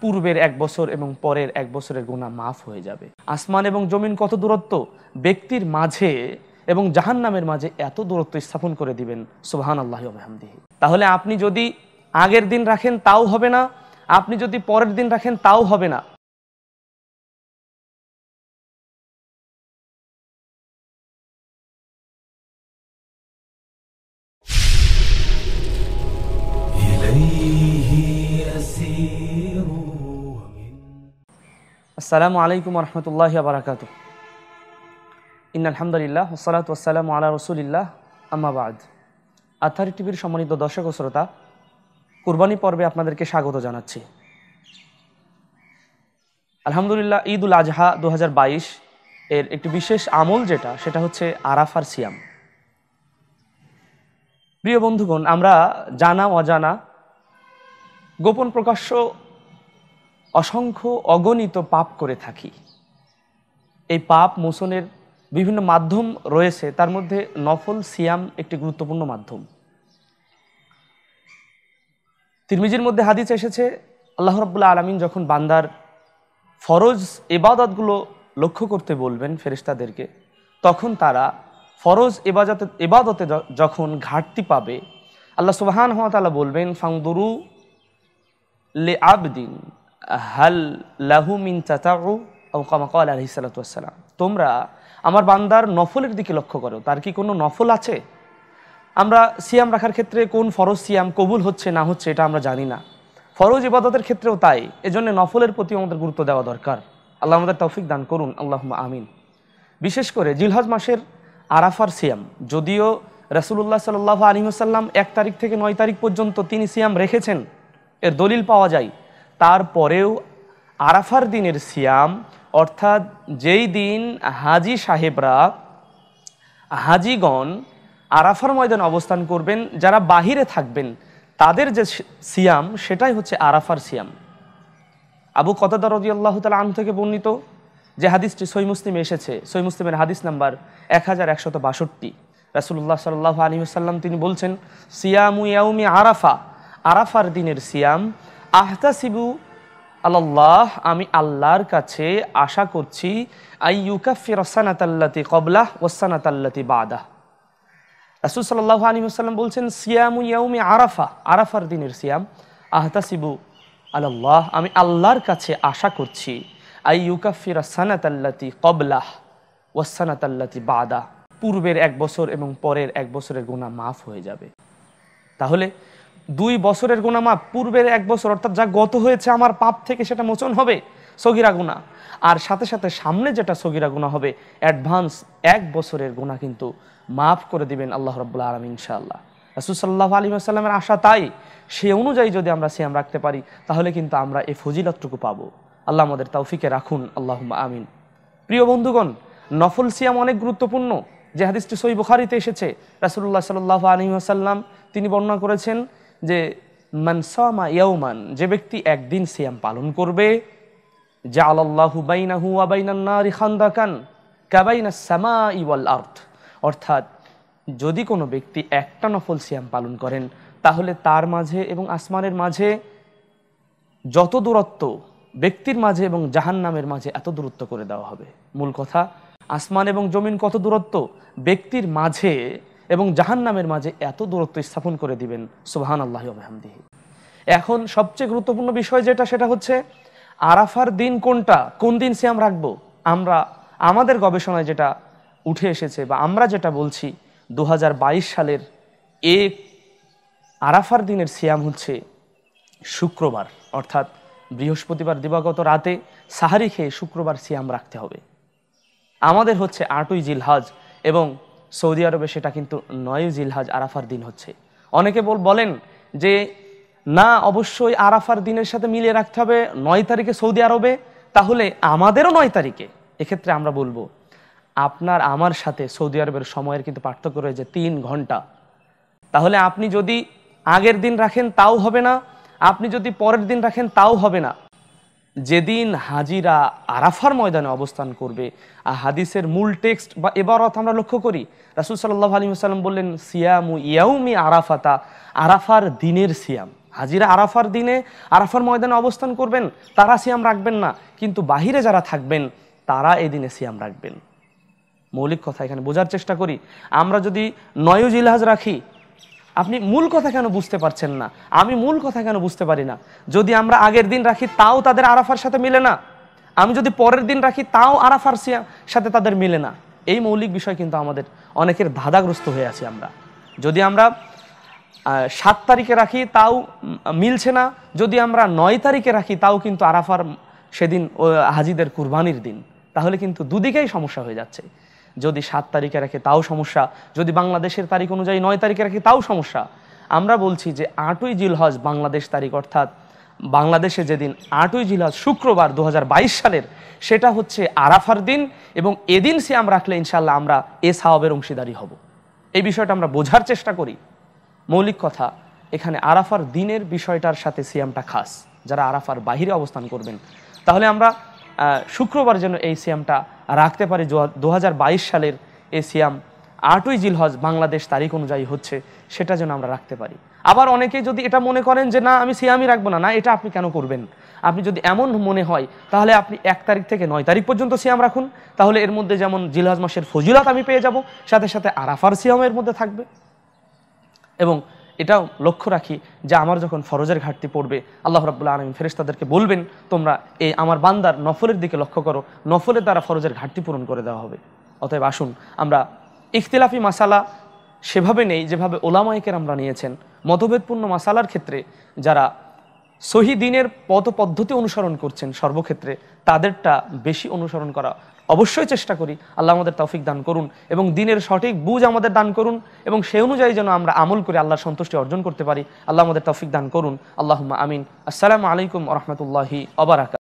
পূর্বের এক বছর এবং পরের এক বছরের গুণা মাফ হয়ে যাবে আসমান এবং জমিন কত দূরত্ব ব্যক্তির মাঝে এবং জাহান নামের মাঝে এত দূরত্ব স্থাপন করে দিবেন সোহান আল্লাহ আহমদিহি তাহলে আপনি যদি আগের দিন রাখেন তাও হবে না আপনি যদি পরের দিন রাখেন তাও হবে না আসসালামু আলাইকুম রহমতুল্লাহ বারাকাত ইন আলহামদুলিল্লাহ ওসালাত ওসালাম আল্লাহ রসুলিল্লাহ আমাবাদ আথার টিভির সম্মানিত দর্শক ও শ্রোতা কুরবানি পর্বে আপনাদেরকে স্বাগত জানাচ্ছি আলহামদুলিল্লাহ ঈদ উল আজহা দু এর একটি বিশেষ আমল যেটা সেটা হচ্ছে আরাফার সিয়াম প্রিয় বন্ধুগণ আমরা জানা অজানা গোপন প্রকাশ্য অসংখ্য অগণিত পাপ করে থাকি এই পাপ মোশনের বিভিন্ন মাধ্যম রয়েছে তার মধ্যে নফল সিয়াম একটি গুরুত্বপূর্ণ মাধ্যম তিরমিজির মধ্যে হাদিস এসেছে আল্লাহ রবুল্লাহ আলমিন যখন বান্দার ফরজ এবাদতগুলো লক্ষ্য করতে বলবেন ফেরিস্তাদেরকে তখন তারা ফরজ এবাজতে এবাদতে যখন ঘাটতি পাবে আল্লাহ সুবাহান হওয়া বলবেন ফাংদুরু লে আবদিন হাল লাহু মিন চাতাউ কামাকাল আলহি সালাতাম তোমরা আমার বান্দার নফলের দিকে লক্ষ্য করো তার কি কোনো নফল আছে আমরা সিয়াম রাখার ক্ষেত্রে কোন ফরজ সিয়াম কবুল হচ্ছে না হচ্ছে এটা আমরা জানি না ফরজ ইবাদতের ক্ষেত্রেও তাই এজন্য নফলের প্রতি আমাদের গুরুত্ব দেওয়া দরকার আল্লাহ আমাদের তৌফিক দান করুন আল্লাহ আমিন বিশেষ করে জিলহজ মাসের আরাফার সিয়াম যদিও রাসুলুল্লাহ সাল্লাহ আলিমসাল্লাম এক তারিখ থেকে নয় তারিখ পর্যন্ত তিনি সিয়াম রেখেছেন এর দলিল পাওয়া যায় তারপরেও আরাফার দিনের সিয়াম অর্থাৎ যেই দিন হাজি সাহেবরা হাজিগণ আরাফার ময়দান অবস্থান করবেন যারা বাহিরে থাকবেন তাদের যে সিয়াম সেটাই হচ্ছে আরাফার সিয়াম আবু কতদার রজি আল্লাহ তালা আন থেকে বর্ণিত যে হাদিসটি সই মুসলিমে এসেছে সই মুসলিমের হাদিস নাম্বার এক হাজার একশত বাষট্টি রাসুল্লাহ সাল্লাহ আলী সাল্লাম তিনি বলছেন সিয়াম ইয়াউমি আরাফা আরাফার দিনের সিয়াম আহতাসিবু আল্লাহ আমি আল্লাহর কাছে আশা করছি আই আইয়ুকা ফিরসানাতাল্লাতি কবলাহ ওসানাতাল্লাতি বাদাহ রাসুল সাল্লাহ আলী আসসালাম বলছেন সিয়ামু ইয়াউমি আরাফা আরাফার দিনের সিয়াম আহতাসিবু আল্লাহ আমি আল্লাহর কাছে আশা করছি আই আইয়ুকা ফিরসানাতাল্লাতি কবলাহ ওসানাতাল্লাতি বাদা পূর্বের এক বছর এবং পরের এক বছরের গুণা মাফ হয়ে যাবে তাহলে দুই বছরের গুণামা পূর্বের এক বছর অর্থাৎ যা গত হয়েছে আমার পাপ থেকে সেটা মোচন হবে সগিরা গুণা আর সাথে সাথে সামনে যেটা সগিরা গুণা হবে অ্যাডভান্স এক বছরের গুণা কিন্তু মাফ করে দিবেন আল্লাহ রব্লা আলম ইনশাআল্লাহ রাসুসাল্লাহ আলী আসসালামের আশা তাই সে অনুযায়ী যদি আমরা সিয়াম রাখতে পারি তাহলে কিন্তু আমরা এই ফজিলতটুকু পাবো আল্লাহ আমাদের তৌফিকে রাখুন আল্লাহ আমিন প্রিয় বন্ধুগণ নফল সিয়াম অনেক গুরুত্বপূর্ণ যে হাদিসটি সই বুখারিতে এসেছে রাসুল্লাহ সাল্লাহ আলী আসাল্লাম তিনি বর্ণনা করেছেন যে মনসামা ইয়ৌমান যে ব্যক্তি একদিন সিয়াম পালন করবে যা আল্লাহু বাইনাহু আবাইনান্নারি খান্দাকান কাবাইনা সামা ইওয়াল আর্থ অর্থাৎ যদি কোনো ব্যক্তি একটা নফল সিয়াম পালন করেন তাহলে তার মাঝে এবং আসমানের মাঝে যত দূরত্ব ব্যক্তির মাঝে এবং জাহান নামের মাঝে এত দূরত্ব করে দেওয়া হবে মূল কথা আসমান এবং জমিন কত দূরত্ব ব্যক্তির মাঝে এবং জাহান নামের মাঝে এত দূরত্ব স্থাপন করে দিবেন সুবাহান আল্লাহ এখন সবচেয়ে গুরুত্বপূর্ণ বিষয় যেটা সেটা হচ্ছে আরাফার দিন কোনটা কোন দিন সিয়াম রাখবো আমরা আমাদের গবেষণায় যেটা উঠে এসেছে বা আমরা যেটা বলছি দু সালের এ আরাফার দিনের সিয়াম হচ্ছে শুক্রবার অর্থাৎ বৃহস্পতিবার দিবাগত রাতে সাহারি খেয়ে শুক্রবার সিয়াম রাখতে হবে আমাদের হচ্ছে আটই জিলহাজ এবং সৌদি আরবে সেটা কিন্তু নয় জিলহাজ আরাফার দিন হচ্ছে অনেকে বলেন যে না অবশ্যই আরাফার দিনের সাথে মিলিয়ে রাখতে হবে নয় তারিখে সৌদি আরবে তাহলে আমাদেরও নয় তারিখে এক্ষেত্রে আমরা বলবো আপনার আমার সাথে সৌদি আরবের সময়ের কিন্তু পার্থক্য রয়েছে তিন ঘন্টা তাহলে আপনি যদি আগের দিন রাখেন তাও হবে না আপনি যদি পরের দিন রাখেন তাও হবে না যেদিন হাজিরা আরাফার ময়দানে অবস্থান করবে আর হাদিসের মূল টেক্সট বা এবারত আমরা লক্ষ্য করি রাসুল সাল্লাহ আলী সাল্লাম বললেন সিয়ামু ইয়াউমি আরাফাতা আরাফার দিনের সিয়াম হাজিরা আরাফার দিনে আরাফার ময়দানে অবস্থান করবেন তারা সিয়াম রাখবেন না কিন্তু বাহিরে যারা থাকবেন তারা এই দিনে সিয়াম রাখবেন মৌলিক কথা এখানে বোঝার চেষ্টা করি আমরা যদি নয় জিলহাজ রাখি আপনি মূল কথা কেন বুঝতে পারছেন না আমি মূল কথা কেন বুঝতে পারি না যদি আমরা আগের দিন রাখি তাও তাদের আরাফার সাথে মিলে না আমি যদি পরের দিন রাখি তাও আরাফার সাথে তাদের মিলে না এই মৌলিক বিষয় কিন্তু আমাদের অনেকের ধাঁধাগ্রস্ত হয়ে আছি আমরা যদি আমরা সাত তারিখে রাখি তাও মিলছে না যদি আমরা নয় তারিখে রাখি তাও কিন্তু আরাফার সেদিন হাজিদের কুরবানির দিন তাহলে কিন্তু দুদিকেই সমস্যা হয়ে যাচ্ছে যদি সাত তারিখে রাখে তাও সমস্যা যদি বাংলাদেশের তারিখ অনুযায়ী নয় তারিখে রাখে তাও সমস্যা আমরা বলছি যে আটই জিলহজ বাংলাদেশ তারিখ অর্থাৎ বাংলাদেশে যেদিন আটই জিলহজ শুক্রবার দু সালের সেটা হচ্ছে আরাফার দিন এবং এদিন সে আমরা রাখলে ইনশাল্লাহ আমরা এ সাহাবের অংশীদারি হব এই বিষয়টা আমরা বোঝার চেষ্টা করি মৌলিক কথা এখানে আরাফার দিনের বিষয়টার সাথে সিয়ামটা খাস যারা আরাফার বাহিরে অবস্থান করবেন তাহলে আমরা শুক্রবার যেন এই সিয়ামটা রাখতে পারি দু সালের এই সিয়াম আটই জিলহজ বাংলাদেশ তারিখ অনুযায়ী হচ্ছে সেটা যেন আমরা রাখতে পারি আবার অনেকে যদি এটা মনে করেন যে না আমি সিয়ামই রাখবো না না এটা আপনি কেন করবেন আপনি যদি এমন মনে হয় তাহলে আপনি এক তারিখ থেকে নয় তারিখ পর্যন্ত সিয়াম রাখুন তাহলে এর মধ্যে যেমন জিলহজ মাসের ফজিলাত আমি পেয়ে যাব সাথে সাথে আরাফার সিয়ামের মধ্যে থাকবে এবং এটাও লক্ষ্য রাখি যে আমার যখন ফরজের ঘাটতি পড়বে আল্লাহ রাবুল্লাহ আলমিন ফেরেস তাদেরকে বলবেন তোমরা এই আমার বান্দার নফলের দিকে লক্ষ্য করো নফলের দ্বারা ফরজের ঘাটতি পূরণ করে দেওয়া হবে অতএব আসুন আমরা ইখতিলাফি মাসালা সেভাবে নেই যেভাবে ওলামাইকের আমরা নিয়েছেন মতভেদপূর্ণ মাসালার ক্ষেত্রে যারা সহি দিনের পথ পদ্ধতি অনুসরণ করছেন সর্বক্ষেত্রে তাদেরটা বেশি অনুসরণ করা অবশ্যই চেষ্টা করি আল্লাহ আমাদের তৌফিক দান করুন এবং দিনের সঠিক বুঝ আমাদের দান করুন এবং সে অনুযায়ী যেন আমরা আমল করে আল্লাহর সন্তুষ্টি অর্জন করতে পারি আল্লাহ আমাদের তৌফিক দান করুন আল্লাহ আমিন আসসালামু আলাইকুম রহমতুল্লাহি অবরাকাত